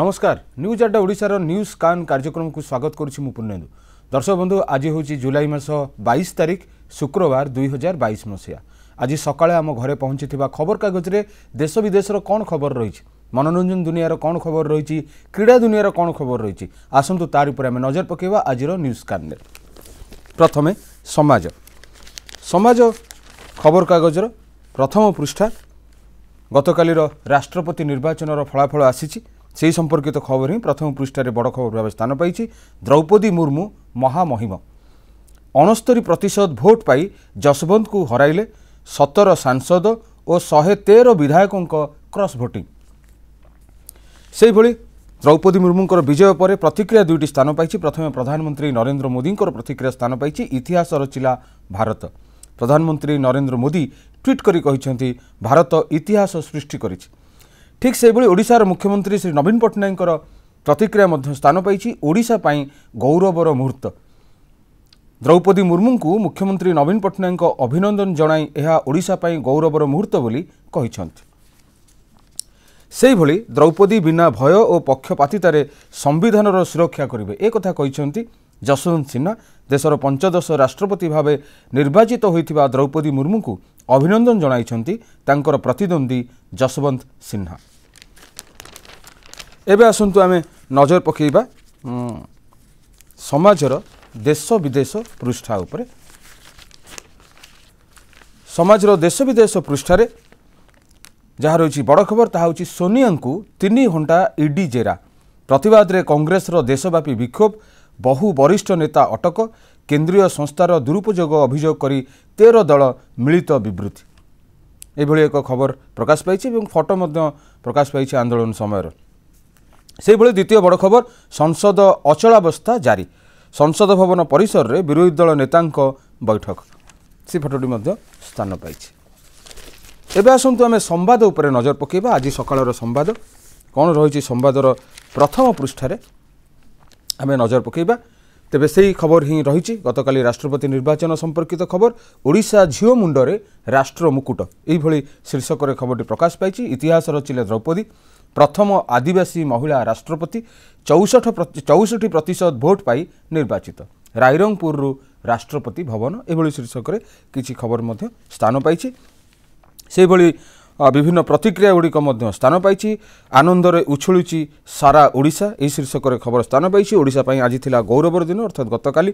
নমস্কার নিউজ আড্ডা ওড়িশার নিউজ কান কার্যক্রমকে স্বাগত করছি মু পূর্ণেন্দু দর্শক বন্ধু আজ হচ্ছে জুলাই মাস বাইশ তারিখ শুক্রবার দুই হাজার বাইশ মশিয়া আজ সকালে আম ঘরে পৌঁছি খবরকাগজে দেশ বিদেশর কণ খবর রয়েছে মনোরঞ্জন দুনিয়ার কণ খবর রয়েছে ক্রীড়া দুনিয়ার কণ খবর রয়েছে আসন্তু তার উপরে আমি নজর পকাইবা আজির নিউজ কানে প্রথমে সমাজ সমাজ খবরকাগজর প্রথম পৃষ্ঠা গতকালির রাষ্ট্রপতি নির্বাচনর ফলাফল আসিছে ସେହି ସମ୍ପର୍କିତ ଖବର ହିଁ ପ୍ରଥମ ପୃଷ୍ଠାରେ ବଡ଼ ଖବର ଭାବେ ସ୍ଥାନ ପାଇଛି ଦ୍ରୌପଦୀ ମୁର୍ମୁ ମହାମହିମ ଅଣସ୍ତରି ପ୍ରତିଶତ ଭୋଟ୍ ପାଇ ଯଶବନ୍ତଙ୍କୁ ହରାଇଲେ ସତର ସାଂସଦ ଓ ଶହେ ତେର ବିଧାୟକଙ୍କ କ୍ରସ୍ ଭୋଟିଂ ସେହିଭଳି ଦ୍ରୌପଦୀ ମୁର୍ମୁଙ୍କର ବିଜୟ ପରେ ପ୍ରତିକ୍ରିୟା ଦୁଇଟି ସ୍ଥାନ ପାଇଛି ପ୍ରଥମେ ପ୍ରଧାନମନ୍ତ୍ରୀ ନରେନ୍ଦ୍ର ମୋଦିଙ୍କର ପ୍ରତିକ୍ରିୟା ସ୍ଥାନ ପାଇଛି ଇତିହାସ ରଚିଲା ଭାରତ ପ୍ରଧାନମନ୍ତ୍ରୀ ନରେନ୍ଦ୍ର ମୋଦି ଟ୍ୱିଟ୍ କରି କହିଛନ୍ତି ଭାରତ ଇତିହାସ ସୃଷ୍ଟି କରିଛି ଠିକ୍ ସେହିଭଳି ଓଡ଼ିଶାର ମୁଖ୍ୟମନ୍ତ୍ରୀ ଶ୍ରୀ ନବୀନ ପଟ୍ଟନାୟକଙ୍କର ପ୍ରତିକ୍ରିୟା ମଧ୍ୟ ସ୍ଥାନ ପାଇଛି ଓଡ଼ିଶା ପାଇଁ ଗୌରବର ମୁହୂର୍ତ୍ତ ଦ୍ରୌପଦୀ ମୁର୍ମୁଙ୍କୁ ମୁଖ୍ୟମନ୍ତ୍ରୀ ନବୀନ ପଟ୍ଟନାୟକଙ୍କ ଅଭିନନ୍ଦନ ଜଣାଇ ଏହା ଓଡ଼ିଶା ପାଇଁ ଗୌରବର ମୁହୂର୍ତ୍ତ ବୋଲି କହିଛନ୍ତି ସେହିଭଳି ଦ୍ରୌପଦୀ ବିନା ଭୟ ଓ ପକ୍ଷପାତିତାରେ ସମ୍ବିଧାନର ସୁରକ୍ଷା କରିବେ ଏ କଥା କହିଛନ୍ତି ଯଶୋବନ୍ତ ସିହ୍ନା ଦେଶର ପଞ୍ଚଦଶ ରାଷ୍ଟ୍ରପତି ଭାବେ ନିର୍ବାଚିତ ହୋଇଥିବା ଦ୍ରୌପଦୀ ମୁର୍ମୁଙ୍କୁ ଅଭିନନ୍ଦନ ଜଣାଇଛନ୍ତି ତାଙ୍କର ପ୍ରତିଦ୍ୱନ୍ଦ୍ୱୀ ଯଶବନ୍ତ ସିହ୍ନା ଏବେ ଆସନ୍ତୁ ଆମେ ନଜର ପକାଇବା ସମାଜର ଦେଶ ବିଦେଶ ପୃଷ୍ଠା ଉପରେ ସମାଜର ଦେଶ ବିଦେଶ ପୃଷ୍ଠାରେ ଯାହା ରହିଛି ବଡ଼ ଖବର ତାହା ହେଉଛି ସୋନିଆଙ୍କୁ ତିନି ଘଣ୍ଟା ଇଡି ଜେରା ପ୍ରତିବାଦରେ କଂଗ୍ରେସର ଦେଶବ୍ୟାପୀ ବିକ୍ଷୋଭ ବହୁ ବରିଷ୍ଠ ନେତା ଅଟକ କେନ୍ଦ୍ରୀୟ ସଂସ୍ଥାର ଦୁରୁପଯୋଗ ଅଭିଯୋଗ କରି ତେର ଦଳ ମିଳିତ ବିବୃତ୍ତି ଏଭଳି ଏକ ଖବର ପ୍ରକାଶ ପାଇଛି ଏବଂ ଫଟୋ ମଧ୍ୟ ପ୍ରକାଶ ପାଇଛି ଆନ୍ଦୋଳନ ସମୟର ସେହିଭଳି ଦ୍ୱିତୀୟ ବଡ଼ ଖବର ସଂସଦ ଅଚଳାବସ୍ଥା ଜାରି ସଂସଦ ଭବନ ପରିସରରେ ବିରୋଧୀ ଦଳ ନେତାଙ୍କ ବୈଠକ ସେ ଫଟୋଟି ମଧ୍ୟ ସ୍ଥାନ ପାଇଛି ଏବେ ଆସନ୍ତୁ ଆମେ ସମ୍ବାଦ ଉପରେ ନଜର ପକାଇବା ଆଜି ସକାଳର ସମ୍ବାଦ କ'ଣ ରହିଛି ସମ୍ବାଦର ପ୍ରଥମ ପୃଷ୍ଠାରେ ଆମେ ନଜର ପକାଇବା ତେବେ ସେହି ଖବର ହିଁ ରହିଛି ଗତକାଲି ରାଷ୍ଟ୍ରପତି ନିର୍ବାଚନ ସମ୍ପର୍କିତ ଖବର ଓଡ଼ିଶା ଝିଅ ମୁଣ୍ଡରେ ରାଷ୍ଟ୍ର ମୁକୁଟ ଏହିଭଳି ଶୀର୍ଷକରେ ଖବରଟି ପ୍ରକାଶ ପାଇଛି ଇତିହାସର ଚିଲେ ଦ୍ରୌପଦୀ ପ୍ରଥମ ଆଦିବାସୀ ମହିଳା ରାଷ୍ଟ୍ରପତି ଚଉଷଠ ଚଉଷଠି ପ୍ରତିଶତ ଭୋଟ୍ ପାଇ ନିର୍ବାଚିତ ରାଇରଙ୍ଗପୁରରୁ ରାଷ୍ଟ୍ରପତି ଭବନ ଏଭଳି ଶୀର୍ଷକରେ କିଛି ଖବର ମଧ୍ୟ ସ୍ଥାନ ପାଇଛି ସେହିଭଳି ବିଭିନ୍ନ ପ୍ରତିକ୍ରିୟାଗୁଡ଼ିକ ମଧ୍ୟ ସ୍ଥାନ ପାଇଛି ଆନନ୍ଦରେ ଉଛୁଳୁଛି ସାରା ଓଡ଼ିଶା ଏହି ଶୀର୍ଷକରେ ଖବର ସ୍ଥାନ ପାଇଛି ଓଡ଼ିଶା ପାଇଁ ଆଜି ଥିଲା ଗୌରବର ଦିନ ଅର୍ଥାତ୍ ଗତକାଲି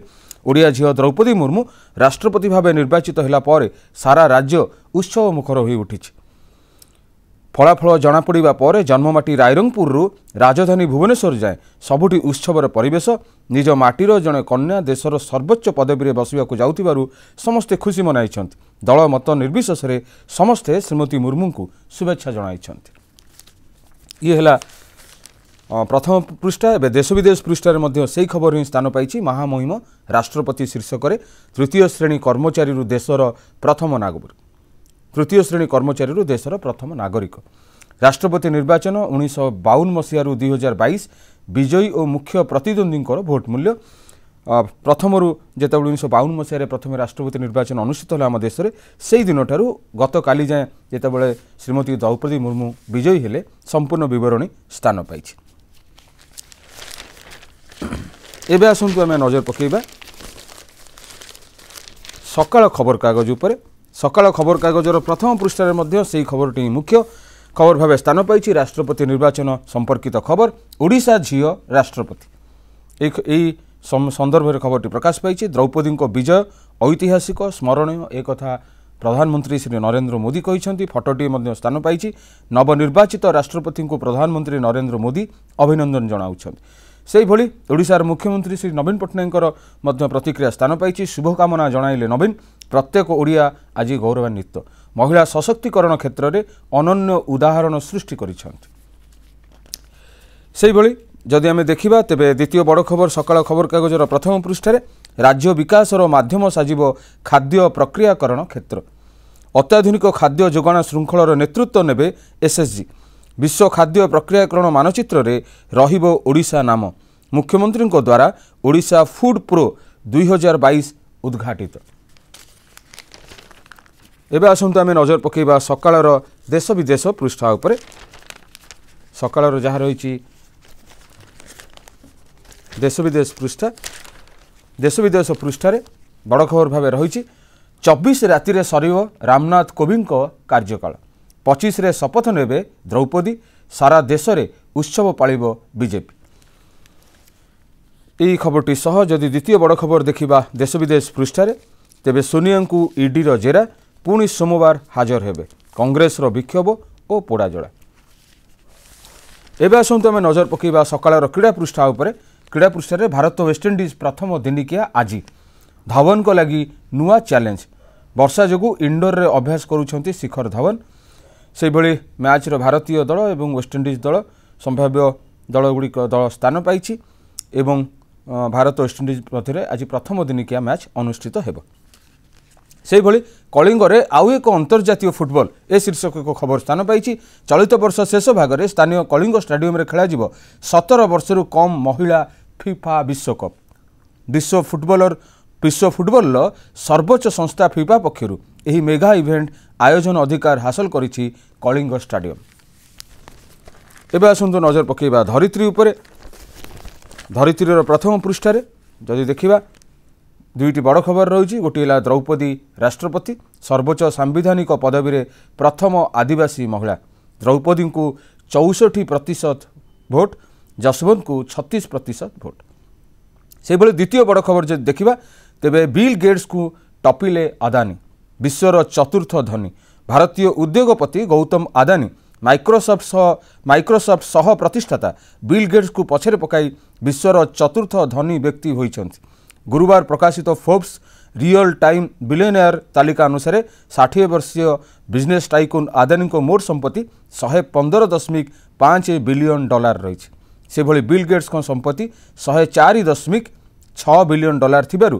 ଓଡ଼ିଆ ଝିଅ ଦ୍ରୌପଦୀ ମୁର୍ମୁ ରାଷ୍ଟ୍ରପତି ଭାବେ ନିର୍ବାଚିତ ହେଲା ପରେ ସାରା ରାଜ୍ୟ ଉତ୍ସବ ମୁଖର ହୋଇଉଠିଛି फलाफल जनापडा पर जन्ममाटी रङपुरु राजधानी भुवनेश्वर जाएँ सबुटि उत्सवर परिवेश निज माटी जन कन्या देश र सर्वोच्च पदवी बसेको खुसी मनै दल मत निर्शेष समे श्रीमती मुर्मु शुभेच्छा जन प्रथम पृष्ठा ए देश विदेश पृष्ठले खबर हिँड स्थान पाँच महामहिम राष्ट्रपति शीर्षक तृतीय श्रेणी कर्मचारी देश र प्रथम नागपुर ତୃତୀୟ ଶ୍ରେଣୀ କର୍ମଚାରୀରୁ ଦେଶର ପ୍ରଥମ ନାଗରିକ ରାଷ୍ଟ୍ରପତି ନିର୍ବାଚନ ଉଣେଇଶହ ବାଉନ ମସିହାରୁ ଦୁଇ ହଜାର ବାଇଶ ବିଜୟୀ ଓ ମୁଖ୍ୟ ପ୍ରତିଦ୍ୱନ୍ଦ୍ୱୀଙ୍କର ଭୋଟ୍ ମୂଲ୍ୟ ପ୍ରଥମରୁ ଯେତେବେଳେ ଉଣେଇଶହ ବାଉନ ମସିହାରେ ପ୍ରଥମେ ରାଷ୍ଟ୍ରପତି ନିର୍ବାଚନ ଅନୁଷ୍ଠିତ ହେଲା ଆମ ଦେଶରେ ସେହି ଦିନଠାରୁ ଗତକାଲି ଯାଏଁ ଯେତେବେଳେ ଶ୍ରୀମତୀ ଦ୍ରୌପଦୀ ମୁର୍ମୁ ବିଜୟୀ ହେଲେ ସମ୍ପୂର୍ଣ୍ଣ ବିବରଣୀ ସ୍ଥାନ ପାଇଛି ଏବେ ଆସନ୍ତୁ ଆମେ ନଜର ପକାଇବା ସକାଳ ଖବରକାଗଜ ଉପରେ सकाल खबरक प्रथम पृष्ठ पृष्ठले खबर टी मुख्य खबर भाव स्थान पाँच राष्ट्रपति निर्वाचन सम्पर्कित खबर ओडा झिओ राष्ट्रपति संदर्भ खबर टी प्रकाश पाँच द्रौपदीको विजय ऐतिहासिक स्मरणीय एक प्रधानमंत्री श्री नरेंद्र मोदी फटोटी स्थान पाँच नवनिर्वाचित राष्ट्रपति को प्रधानमंत्री नरेंद्र मोदी अभिनंदन जनाउँछ ସେହିଭଳି ଓଡ଼ିଶାର ମୁଖ୍ୟମନ୍ତ୍ରୀ ଶ୍ରୀ ନବୀନ ପଟ୍ଟନାୟକଙ୍କର ମଧ୍ୟ ପ୍ରତିକ୍ରିୟା ସ୍ଥାନ ପାଇଛି ଶୁଭକାମନା ଜଣାଇଲେ ନବୀନ ପ୍ରତ୍ୟେକ ଓଡ଼ିଆ ଆଜି ଗୌରବାନ୍ୱିତ ମହିଳା ସଶକ୍ତିକରଣ କ୍ଷେତ୍ରରେ ଅନନ୍ୟ ଉଦାହରଣ ସୃଷ୍ଟି କରିଛନ୍ତି ସେହିଭଳି ଯଦି ଆମେ ଦେଖିବା ତେବେ ଦ୍ୱିତୀୟ ବଡ଼ ଖବର ସକାଳ ଖବରକାଗଜର ପ୍ରଥମ ପୃଷ୍ଠାରେ ରାଜ୍ୟ ବିକାଶର ମାଧ୍ୟମ ସାଜିବ ଖାଦ୍ୟ ପ୍ରକ୍ରିୟାକରଣ କ୍ଷେତ୍ର ଅତ୍ୟାଧୁନିକ ଖାଦ୍ୟ ଯୋଗାଣ ଶୃଙ୍ଖଳର ନେତୃତ୍ୱ ନେବେ ଏସ୍ଏସ୍ଜି ବିଶ୍ୱ ଖାଦ୍ୟ ପ୍ରକ୍ରିୟାକରଣ ମାନଚିତ୍ରରେ ରହିବ ଓଡ଼ିଶା ନାମ ମୁଖ୍ୟମନ୍ତ୍ରୀଙ୍କ ଦ୍ୱାରା ଓଡ଼ିଶା ଫୁଡ୍ ପ୍ରୋ ଦୁଇହଜାର ବାଇଶ ଉଦ୍ଘାଟିତ ଏବେ ଆସନ୍ତୁ ଆମେ ନଜର ପକାଇବା ସକାଳର ଦେଶ ବିଦେଶ ପୃଷ୍ଠା ଉପରେ ସକାଳର ଯାହା ରହିଛି ଦେଶ ବିଦେଶ ପୃଷ୍ଠା ଦେଶ ବିଦେଶ ପୃଷ୍ଠାରେ ବଡ଼ ଖବର ଭାବେ ରହିଛି ଚବିଶ ରାତିରେ ସରିବ ରାମନାଥ କୋବିନ୍ଦଙ୍କ କାର୍ଯ୍ୟକାଳ ପଚିଶରେ ଶପଥ ନେବେ ଦ୍ରୌପଦୀ ସାରା ଦେଶରେ ଉତ୍ସବ ପାଳିବ ବିଜେପି ଏହି ଖବରଟି ସହ ଯଦି ଦ୍ୱିତୀୟ ବଡ଼ ଖବର ଦେଖିବା ଦେଶ ବିଦେଶ ପୃଷ୍ଠାରେ ତେବେ ସୋନିଆଙ୍କୁ ଇଡିର ଜେରା ପୁଣି ସୋମବାର ହାଜର ହେବେ କଂଗ୍ରେସର ବିକ୍ଷୋଭ ଓ ପୋଡ଼ାଜଳା ଏବେ ଆସନ୍ତୁ ଆମେ ନଜର ପକାଇବା ସକାଳର କ୍ରୀଡ଼ା ପୃଷ୍ଠା ଉପରେ କ୍ରୀଡ଼ା ପୃଷ୍ଠାରେ ଭାରତ ୱେଷ୍ଟଇଣ୍ଡିଜ୍ ପ୍ରଥମ ଦିନିକିଆ ଆଜି ଧାୱନଙ୍କ ଲାଗି ନୂଆ ଚ୍ୟାଲେଞ୍ଜ ବର୍ଷା ଯୋଗୁଁ ଇଣ୍ଡୋରରେ ଅଭ୍ୟାସ କରୁଛନ୍ତି ଶିଖର ଧାୱନ সেইভাবে ম্যাচর ভারতীয় দল এবং ওয়েস্টইন্ডিজ দল সম্ভাব্য দলগুড়ি দল স্থান পাইছি এবং ଭାରତ ୱେଷ୍ଟଇଣ୍ଡିଜ୍ ମଧ୍ୟରେ ଆଜି ପ୍ରଥମ ଦିନିକିଆ ମ୍ୟାଚ୍ ଅନୁଷ୍ଠିତ ହେବ ସେହିଭଳି କଳିଙ୍ଗରେ ଆଉ ଏକ ଅନ୍ତର୍ଜାତୀୟ ଫୁଟବଲ ଏ ଶୀର୍ଷକ ଏକ ଖବର ସ୍ଥାନ ପାଇଛି ଚଳିତ ବର୍ଷ ଶେଷ ଭାଗରେ ସ୍ଥାନୀୟ କଳିଙ୍ଗ ଷ୍ଟାଡିୟମରେ ଖେଳାଯିବ ସତର ବର୍ଷରୁ କମ୍ ମହିଳା ଫିଫା ବିଶ୍ୱକପ୍ ବିଶ୍ୱ ଫୁଟବଲର ବିଶ୍ୱ ଫୁଟବଲର ସର୍ବୋଚ୍ଚ ସଂସ୍ଥା ଫିଫା ପକ୍ଷରୁ ଏହି ମେଗା ଇଭେଣ୍ଟ ଆୟୋଜନ ଅଧିକାର ହାସଲ କରିଛି କଳିଙ୍ଗ ଷ୍ଟାଡିୟମ ଏବେ ଆସନ୍ତୁ ନଜର ପକାଇବା ଧରିତ୍ରୀ ଉପରେ ଧରିତ୍ରୀର ପ୍ରଥମ ପୃଷ୍ଠାରେ ଯଦି ଦେଖିବା ଦୁଇଟି ବଡ଼ ଖବର ରହିଛି ଗୋଟିଏ ହେଲା ଦ୍ରୌପଦୀ ରାଷ୍ଟ୍ରପତି ସର୍ବୋଚ୍ଚ ସାମ୍ବିଧାନିକ ପଦବୀରେ ପ୍ରଥମ ଆଦିବାସୀ ମହିଳା ଦ୍ରୌପଦୀଙ୍କୁ ଚଉଷଠି ପ୍ରତିଶତ ଭୋଟ୍ ଯଶବନ୍ତଙ୍କୁ ଛତିଶ ପ୍ରତିଶତ ଭୋଟ୍ ସେହିଭଳି ଦ୍ୱିତୀୟ ବଡ଼ ଖବର ଯଦି ଦେଖିବା बिल गेट्स गेट्सको टपिले आदानी विश्व र चतुर्थ धनी भारतीय उद्योगपति गौतम आदानी मैक्रोसफ्ट माइक्रोसफ्ट सह प्रतिष्ठाता बिल गेट्स बल् गेट्सको पछे चतुर्थ धनी व्यक्ति हुन्छ गुरुवार प्रकाशित फोर्ब्स रियल टाइम बलिनेर तालिका अनुसार ठाटिय वर्षीय विज्नेस आदानी को मोर संपत्ति शहे पन्ध्र दशमिक पाँच बलियन से भली बिल गेट्स सम्पत्ति शहे चार दशमिक छ बलियन डलर थियो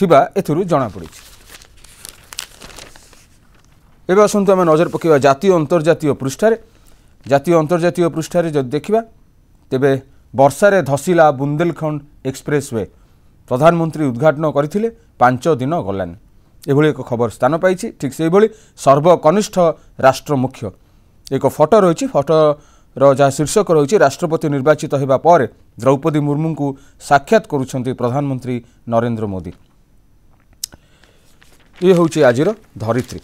ଥିବା ଏଥିରୁ ଜଣାପଡ଼ିଛି ଏବେ ଆସନ୍ତୁ ଆମେ ନଜର ପକାଇବା ଜାତୀୟ ଅନ୍ତର୍ଜାତୀୟ ପୃଷ୍ଠାରେ ଜାତୀୟ ଅନ୍ତର୍ଜାତୀୟ ପୃଷ୍ଠାରେ ଯଦି ଦେଖିବା ତେବେ ବର୍ଷାରେ ଧସିଲା ବୁନ୍ଦେଲଖଣ୍ଡ ଏକ୍ସପ୍ରେସ୍ ୱେ ପ୍ରଧାନମନ୍ତ୍ରୀ ଉଦ୍ଘାଟନ କରିଥିଲେ ପାଞ୍ଚ ଦିନ ଗଲାନି ଏଭଳି ଏକ ଖବର ସ୍ଥାନ ପାଇଛି ଠିକ୍ ସେହିଭଳି ସର୍ବକନିଷ୍ଠ ରାଷ୍ଟ୍ର ମୁଖ୍ୟ ଏକ ଫଟୋ ରହିଛି ଫଟୋର ଯାହା ଶୀର୍ଷକ ରହିଛି ରାଷ୍ଟ୍ରପତି ନିର୍ବାଚିତ ହେବା ପରେ ଦ୍ରୌପଦୀ ମୁର୍ମୁଙ୍କୁ ସାକ୍ଷାତ କରୁଛନ୍ତି ପ୍ରଧାନମନ୍ତ୍ରୀ ନରେନ୍ଦ୍ର ମୋଦି ଇଏ ହେଉଛି ଆଜିର ଧରିତ୍ରୀ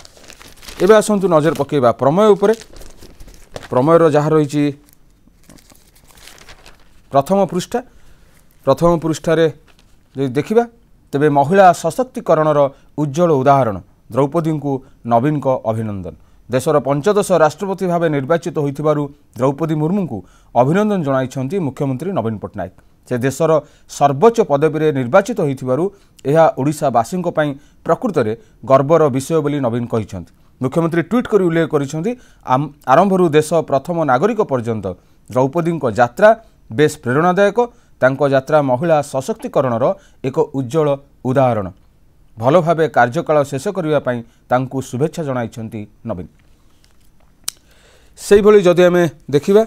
ଏବେ ଆସନ୍ତୁ ନଜର ପକାଇବା ପ୍ରମେୟ ଉପରେ ପ୍ରମେୟର ଯାହା ରହିଛି ପ୍ରଥମ ପୃଷ୍ଠା ପ୍ରଥମ ପୃଷ୍ଠାରେ ଯଦି ଦେଖିବା ତେବେ ମହିଳା ସଶକ୍ତିକରଣର ଉଜ୍ଜଳ ଉଦାହରଣ ଦ୍ରୌପଦୀଙ୍କୁ ନବୀନଙ୍କ ଅଭିନନ୍ଦନ ଦେଶର ପଞ୍ଚଦଶ ରାଷ୍ଟ୍ରପତି ଭାବେ ନିର୍ବାଚିତ ହୋଇଥିବାରୁ ଦ୍ରୌପଦୀ ମୁର୍ମୁଙ୍କୁ ଅଭିନନ୍ଦନ ଜଣାଇଛନ୍ତି ମୁଖ୍ୟମନ୍ତ୍ରୀ ନବୀନ ପଟ୍ଟନାୟକ ସେ ଦେଶର ସର୍ବୋଚ୍ଚ ପଦବୀରେ ନିର୍ବାଚିତ ହୋଇଥିବାରୁ ଏହା ଓଡ଼ିଶାବାସୀଙ୍କ ପାଇଁ ପ୍ରକୃତରେ ଗର୍ବର ବିଷୟ ବୋଲି ନବୀନ କହିଛନ୍ତି ମୁଖ୍ୟମନ୍ତ୍ରୀ ଟ୍ୱିଟ୍ କରି ଉଲ୍ଲେଖ କରିଛନ୍ତି ଆରମ୍ଭରୁ ଦେଶ ପ୍ରଥମ ନାଗରିକ ପର୍ଯ୍ୟନ୍ତ ଦ୍ରୌପଦୀଙ୍କ ଯାତ୍ରା ବେଶ୍ ପ୍ରେରଣାଦାୟକ ତାଙ୍କ ଯାତ୍ରା ମହିଳା ସଶକ୍ତିକରଣର ଏକ ଉଜ୍ଜଳ ଉଦାହରଣ ଭଲଭାବେ କାର୍ଯ୍ୟକାଳ ଶେଷ କରିବା ପାଇଁ ତାଙ୍କୁ ଶୁଭେଚ୍ଛା ଜଣାଇଛନ୍ତି ନବୀନ ସେହିଭଳି ଯଦି ଆମେ ଦେଖିବା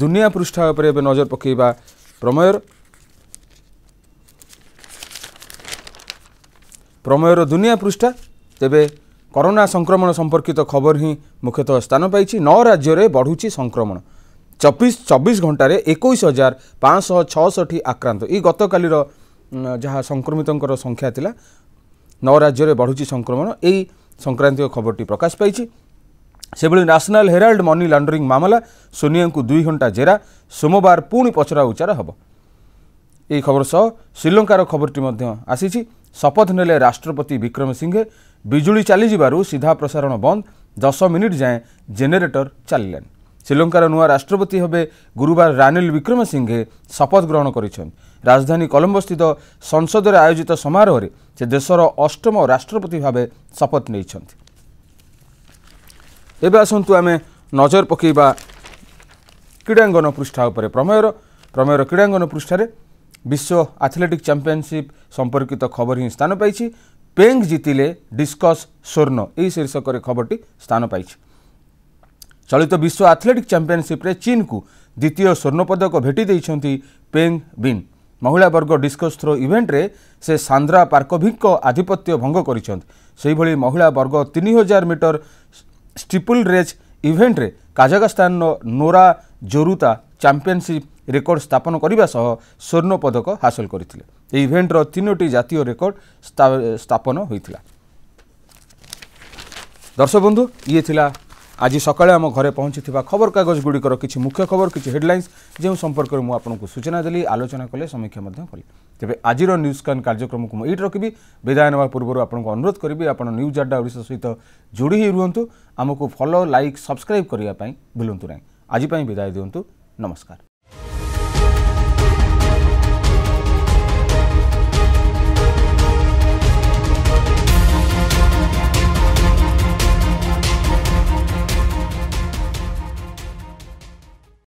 ଦୁନିଆ ପୃଷ୍ଠା ଉପରେ ଏବେ ନଜର ପକାଇବା ପ୍ରମେୟର ପ୍ରମେୟର ଦୁନିଆ ପୃଷ୍ଠା ତେବେ କରୋନା ସଂକ୍ରମଣ ସମ୍ପର୍କିତ ଖବର ହିଁ ମୁଖ୍ୟତଃ ସ୍ଥାନ ପାଇଛି ନଅ ରାଜ୍ୟରେ ବଢ଼ୁଛି ସଂକ୍ରମଣ ଚବିଶ ଚବିଶ ଘଣ୍ଟାରେ ଏକୋଇଶ ହଜାର ପାଞ୍ଚଶହ ଛଅଷଠି ଆକ୍ରାନ୍ତ ଏଇ ଗତକାଲିର ଯାହା ସଂକ୍ରମିତଙ୍କର ସଂଖ୍ୟା ଥିଲା ନଅ ରାଜ୍ୟରେ ବଢ଼ୁଛି ସଂକ୍ରମଣ ଏହି ସଂକ୍ରାନ୍ତୀୟ ଖବରଟି ପ୍ରକାଶ ପାଇଛି ସେଭଳି ନ୍ୟାସନାଲ୍ ହେରାଲ୍ଡ ମନି ଲଣ୍ଡରିଂ ମାମଲା ସୋନିଆଙ୍କୁ ଦୁଇ ଘଣ୍ଟା ଜେରା ସୋମବାର ପୁଣି ପଚରା ଉଚରା ହେବ ଏହି ଖବର ସହ ଶ୍ରୀଲଙ୍କାର ଖବରଟି ମଧ୍ୟ ଆସିଛି ଶପଥ ନେଲେ ରାଷ୍ଟ୍ରପତି ବିକ୍ରମସିଂହେ ବିଜୁଳି ଚାଲିଯିବାରୁ ସିଧା ପ୍ରସାରଣ ବନ୍ଦ ଦଶ ମିନିଟ୍ ଯାଏଁ ଜେନେରେଟର ଚାଲିଲାନି ଶ୍ରୀଲଙ୍କାର ନୂଆ ରାଷ୍ଟ୍ରପତି ହେବେ ଗୁରୁବାର ରାନିଲ ବିକ୍ରମସିଂହେ ଶପଥ ଗ୍ରହଣ କରିଛନ୍ତି ରାଜଧାନୀ କଲମ୍ବୋସ୍ଥିତ ସଂସଦରେ ଆୟୋଜିତ ସମାରୋହରେ ସେ ଦେଶର ଅଷ୍ଟମ ରାଷ୍ଟ୍ରପତି ଭାବେ ଶପଥ ନେଇଛନ୍ତି ଏବେ ଆସନ୍ତୁ ଆମେ ନଜର ପକାଇବା କ୍ରୀଡ଼ାଙ୍ଗନ ପୃଷ୍ଠା ଉପରେ ପ୍ରମେୟର ପ୍ରମେୟର କ୍ରୀଡ଼ାଙ୍ଗନ ପୃଷ୍ଠାରେ ବିଶ୍ୱ ଆଥଲେଟିକ୍ ଚାମ୍ପିଅନସିପ୍ ସମ୍ପର୍କିତ ଖବର ହିଁ ସ୍ଥାନ ପାଇଛି ପେଙ୍ଗ ଜିତିଲେ ଡିସ୍କସ୍ ସ୍ୱର୍ଣ୍ଣ ଏହି ଶୀର୍ଷକରେ ଖବରଟି ସ୍ଥାନ ପାଇଛି ଚଳିତ ବିଶ୍ୱ ଆଥଲେଟିକ୍ ଚାମ୍ପିଅନସିପ୍ରେ ଚୀନ୍କୁ ଦ୍ୱିତୀୟ ସ୍ୱର୍ଣ୍ଣପଦକ ଭେଟି ଦେଇଛନ୍ତି ପେଙ୍ଗ ବିନ୍ ମହିଳା ବର୍ଗ ଡିସ୍କସ୍ ଥ୍ରୋ ଇଭେଣ୍ଟରେ ସେ ସାନ୍ଦ୍ରା ପାର୍କଭିଙ୍କ ଆଧିପତ୍ୟ ଭଙ୍ଗ କରିଛନ୍ତି ସେହିଭଳି ମହିଳା ବର୍ଗ ତିନି ହଜାର ମିଟର ଷ୍ଟିପୁଲ୍ ରେଜ୍ ଇଭେଣ୍ଟରେ କାଜାଗସ୍ତାନର ନୋରା ଜୋରୁତା ଚାମ୍ପିଅନସିପ୍ ରେକର୍ଡ ସ୍ଥାପନ କରିବା ସହ ସ୍ୱର୍ଣ୍ଣ ପଦକ ହାସଲ କରିଥିଲେ ଏହି ଇଭେଣ୍ଟର ତିନୋଟି ଜାତୀୟ ରେକର୍ଡ ସ୍ଥାପନ ହୋଇଥିଲା ଦର୍ଶକ ବନ୍ଧୁ ଇଏ ଥିଲା ଆଜି ସକାଳେ ଆମ ଘରେ ପହଞ୍ଚିଥିବା ଖବରକାଗଜଗୁଡ଼ିକର କିଛି ମୁଖ୍ୟ ଖବର କିଛି ହେଡ଼ଲାଇନ୍ସ ଯେଉଁ ସମ୍ପର୍କରେ ମୁଁ ଆପଣଙ୍କୁ ସୂଚନା ଦେଲି ଆଲୋଚନା କଲେ ସମୀକ୍ଷା ମଧ୍ୟ କଲି ତେବେ ଆଜିର ନ୍ୟୁଜ୍ ସ୍କାନ୍ କାର୍ଯ୍ୟକ୍ରମକୁ ମୁଁ ଏଇଠି ରଖିବି ବିଦାୟ ନେବା ପୂର୍ବରୁ ଆପଣଙ୍କୁ ଅନୁରୋଧ କରିବି ଆପଣ ନ୍ୟୁଜ୍ ଆଡ୍ଡା ଓଡ଼ିଶା ସହିତ ଯୋଡ଼ି ହୋଇ ରୁହନ୍ତୁ ଆମକୁ ଫଲୋ ଲାଇକ୍ ସବସ୍କ୍ରାଇବ୍ କରିବା ପାଇଁ ଭୁଲନ୍ତୁ ନାହିଁ ଆଜି ପାଇଁ ବିଦାୟ ଦିଅନ୍ତୁ ନମସ୍କାର